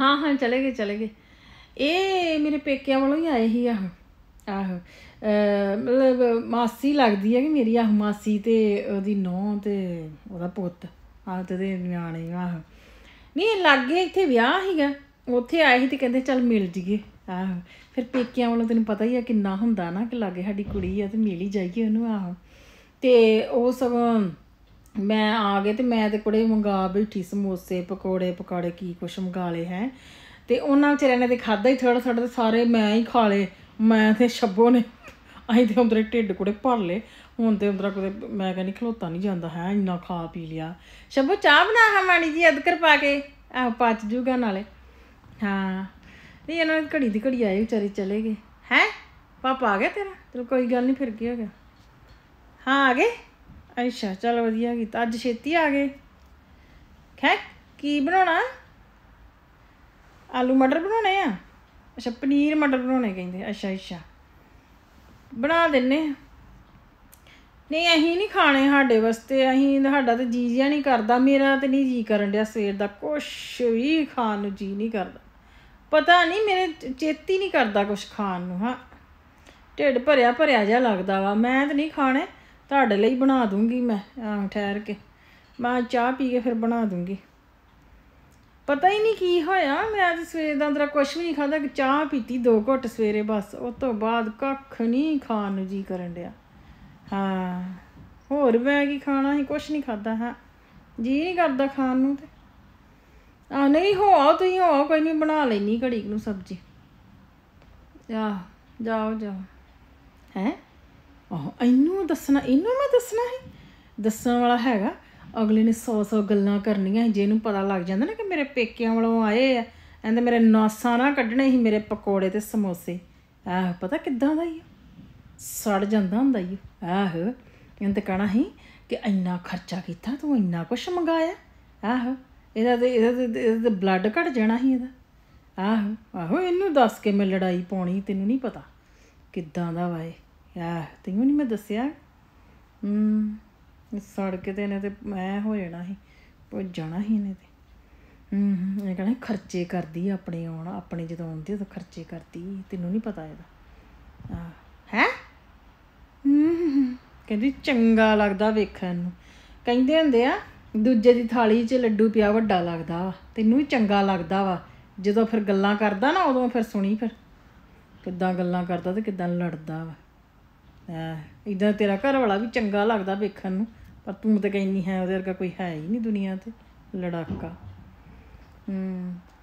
ਹਾਂ ਹਾਂ ਚਲੇ ਗਏ ਚਲੇ ਗਏ ਇਹ ਮੇਰੇ ਪੇਕਿਆਂ ਵੱਲੋਂ ਹੀ ਆਏ ਸੀ ਆਹ ਆਹ ਮਤਲਬ ਮਾਸੀ ਲੱਗਦੀ ਹੈ ਕਿ ਮੇਰੀ ਆਹ ਮਾਸੀ ਤੇ ਉਹਦੀ ਨੂੰਹ ਤੇ ਉਹਦਾ ਪੁੱਤ ਆਹ ਤੇ ਦੇ ਨਿਆਣੇ ਆਹ ਨਹੀਂ ਲੱਗੇ ਇੱਥੇ ਵਿਆਹ ਹੀਗਾ ਉੱਥੇ ਆਏ ਸੀ ਤੇ ਕਹਿੰਦੇ ਚੱਲ ਮਿਲ ਜੀਏ ਆਹ ਫਿਰ ਪੇਕਿਆਂ ਵੱਲੋਂ ਤੈਨੂੰ ਪਤਾ ਹੀ ਆ ਕਿੰਨਾ ਹੁੰਦਾ ਨਾ ਕਿ ਲੱਗੇ ਸਾਡੀ ਕੁੜੀ ਆ ਤੇ ਮਿਲ ਹੀ ਜਾਈਏ ਉਹਨੂੰ ਆਹ ਤੇ ਉਹ ਸਭ ਮੈਂ ਆ ਗਏ ਤੇ ਮੈਂ ਤੇ ਕੁੜੇ ਮੰਗਾ ਬੈਠੀ ਸਮੋਸੇ ਪਕੌੜੇ ਪਕਾੜੇ ਕੀ ਕੁਛ ਮੰਗਾ ਲਏ ਹੈ ਤੇ ਉਹਨਾਂ ਚ ਰਹਿਣੇ ਤੇ ਖਾਦਾ ਹੀ ਥੋੜਾ ਥੋੜਾ ਤੇ ਸਾਰੇ ਮੈਂ ਹੀ ਖਾ ਲਏ ਮੈਂ ਤੇ ਛੱਬੋ ਨੇ ਅਸੀਂ ਤੇ ਉਧਰੇ ਢਿੱਡ ਕੁੜੇ ਭਰ ਲਏ ਹੁਣ ਤੇ ਉਧਰਾ ਕੁੜੇ ਮੈਂ ਕਹਿੰਦੀ ਖਲੋਤਾ ਨਹੀਂ ਜਾਂਦਾ ਹੈ ਇੰਨਾ ਖਾ ਪੀ ਲਿਆ ਛੱਬੋ ਚਾਹ ਬਣਾ ਹਾਂ ਮਾਣੀ ਜੀ ਅਦਕਰ ਪਾ ਕੇ ਆਹ ਪਚ ਜੂਗਾ ਨਾਲੇ ਹਾਂ ਨਹੀਂ ਇਹਨਾਂ ਨੇ ਘੜੀ ਦੀ ਘੜੀ ਆਏ ਵਿਚਾਰੇ ਚਲੇ ਗਏ ਹੈ ਪਾਪਾ ਆ ਗਿਆ ਤੇਰਾ ਚਲ ਕੋਈ ਗੱਲ ਨਹੀਂ ਫਿਰ ਕੀ ਹੋ ਗਿਆ ਹਾਂ ਆ ਗਏ ਅੱਛਾ ਚਲ ਵਧੀਆ ਕੀਤਾ ਅੱਜ ਛੇਤੀ ਆ ਗਏ ਖੈ ਕੀ ਬਣਾਉਣਾ ਆਲੂ ਮਟਰ ਬਣਾਉਣੇ ਆ ਅੱਛਾ ਪਨੀਰ ਮਟਰ ਬਣਾਉਣੇ ਕਹਿੰਦੇ ਅੱਛਾ ਅੱਛਾ ਬਣਾ ਦਿੰਨੇ ਨਹੀਂ ਅਸੀਂ ਨਹੀਂ ਖਾਣੇ ਸਾਡੇ ਵਾਸਤੇ ਅਸੀਂ ਸਾਡਾ ਤੇ ਜੀ ਜਿਆ ਨਹੀਂ ਕਰਦਾ ਮੇਰਾ ਤੇ ਨਹੀਂ ਜੀ ਕਰਨ ਡਿਆ ਸਵੇਰ ਦਾ ਕੁਛ ਵੀ ਖਾਣ ਨੂੰ ਜੀ ਨਹੀਂ ਕਰਦਾ ਪਤਾ ਨਹੀਂ ਮੇਰੇ ਚੇਤੀ ਨਹੀਂ ਕਰਦਾ ਕੁਛ ਖਾਣ ਨੂੰ ਹਾਂ ਢਿੱਡ ਭਰਿਆ ਭਰਿਆ ਜਿਹਾ ਲੱਗਦਾ ਵਾ ਮੈਂ ਤੇ ਨਹੀਂ ਖਾਣੇ ਤੁਹਾਡੇ ਲਈ ਬਣਾ ਦੂੰਗੀ ਮੈਂ ਆਂ ਠਹਿਰ ਕੇ ਮੈਂ ਚਾਹ ਪੀ ਕੇ ਫਿਰ ਬਣਾ ਦੂੰਗੀ ਪਤਾ ਹੀ ਨਹੀਂ ਕੀ ਹੋਇਆ ਮੈਂ ਅੱਜ ਸਵੇਰ ਦਾ ਅੰਦਰ ਕੁਝ ਵੀ ਨਹੀਂ ਖਾਦਾ ਕਿ ਚਾਹ ਪੀਤੀ ਦੋ ਘੁੱਟ ਸਵੇਰੇ ਬਸ ਉਸ ਤੋਂ ਬਾਅਦ ਕੱਖ ਨਹੀਂ ਖਾਣ ਨੂੰ ਜੀ ਕਰਨ ਡਿਆ ਹਾਂ ਹੋਰ ਮੈਂ ਕੀ ਖਾਣਾ ਹੀ ਕੁਝ ਨਹੀਂ ਖਾਦਾ ਹਾਂ ਜੀ ਨਹੀਂ ਕਰਦਾ ਖਾਣ ਨੂੰ ਤੇ ਆ ਨਹੀਂ ਹੋ ਆ ਤੁਸੀਂ ਹੋ ਕੋਈ ਨਹੀਂ ਬਣਾ ਲੈਣੀ ਘੜੀ ਨੂੰ ਸਬਜ਼ੀ ਆ ਜਾਓ ਜਾਓ ਹੈ ਆਹ ਇਹਨੂੰ ਦੱਸਣਾ ਇਹਨੂੰ ਮੈਂ ਦੱਸਣਾ ਹੈ ਦੱਸਣ ਵਾਲਾ ਹੈਗਾ ਅਗਲੇ ਨੇ 100-100 ਗੱਲਾਂ ਕਰਨੀਆਂ ਜੇ ਇਹਨੂੰ ਪਤਾ ਲੱਗ ਜਾਂਦਾ ਨਾ ਕਿ ਮੇਰੇ ਪੇਕਿਆਂ ਵੱਲੋਂ ਆਏ ਆ ਐਂਦੇ ਮੇਰੇ ਨਾਸਾਂ ਨਾ ਕੱਢਣੇ ਸੀ ਮੇਰੇ ਪਕੌੜੇ ਤੇ ਸਮੋਸੇ ਆਹ ਪਤਾ ਕਿੱਦਾਂ ਦਾ ਹੀ ਸੜ ਜਾਂਦਾ ਹੁੰਦਾ ਹੀ ਆਹ ਇਹਨਾਂ ਤੇ ਕਹਣਾ ਸੀ ਕਿ ਇੰਨਾ ਖਰਚਾ ਕੀਤਾ ਤੂੰ ਇੰਨਾ ਕੁਛ ਮੰਗਾਇਆ ਆਹ ਇਹਦਾ ਤੇ ਇਹਦਾ ਤੇ ਬਲੱਡ ਘਟ ਜਾਣਾ ਸੀ ਇਹਦਾ ਆਹ ਆਹੋ ਇਹਨੂੰ ਦੱਸ ਕੇ ਮੈਂ ਲੜਾਈ ਪਾਉਣੀ ਤੈਨੂੰ ਨਹੀਂ ਪਤਾ ਕਿੱਦਾਂ ਦਾ ਵਾਏ ਆ ਤੈਨੂੰ ਨਹੀਂ ਮੈਂ ਦੱਸਿਆ ਹੂੰ ਸੜ ਕੇ ਤੇ ਇਹਨੇ ਤੇ ਮੈਂ ਹੋ ਜਾਣਾ ਸੀ ਉਹ ਜਾਣਾ ਸੀ ਇਹਨੇ ਤੇ ਹੂੰ ਇਹ ਕਹਿੰਦਾ ਖਰਚੇ ਕਰਦੀ ਆਪਣੇ ਆਉਣ ਆਪਣੇ ਜਦੋਂ ਆਉਂਦੀ ਉਹ ਖਰਚੇ ਕਰਦੀ ਤੈਨੂੰ ਨਹੀਂ ਪਤਾ ਇਹਦਾ ਆ ਹੈ ਕਹਿੰਦੀ ਚੰਗਾ ਲੱਗਦਾ ਵੇਖਣ ਨੂੰ ਕਹਿੰਦੇ ਹੁੰਦੇ ਆ ਦੂਜੇ ਦੀ ਥਾਲੀ 'ਚ ਲੱਡੂ ਪਿਆ ਵੱਡਾ ਲੱਗਦਾ ਵਾ ਤੈਨੂੰ ਵੀ ਚੰਗਾ ਲੱਗਦਾ ਵਾ ਜਦੋਂ ਫਿਰ ਗੱਲਾਂ ਕਰਦਾ ਨਾ ਉਦੋਂ ਫਿਰ ਸੁਣੀ ਫਿਰ ਕਿੱਦਾਂ ਗੱਲਾਂ ਕਰਦਾ ਤੇ ਕਿੱਦਾਂ ਲੜਦਾ ਵਾ ਇਦਾਂ ਤੇਰਾ ਘਰ ਵਾਲਾ ਵੀ ਚੰਗਾ ਲੱਗਦਾ ਵੇਖਣ ਨੂੰ ਪਰ ਤੂੰ ਤਾਂ ਕਹਿੰਦੀ ਹੈ ਉਹਦੇ ਵਰਗਾ ਕੋਈ ਹੈ ਹੀ ਨਹੀਂ ਦੁਨੀਆ ਤੇ ਲੜਾਕਾ ਹੂੰ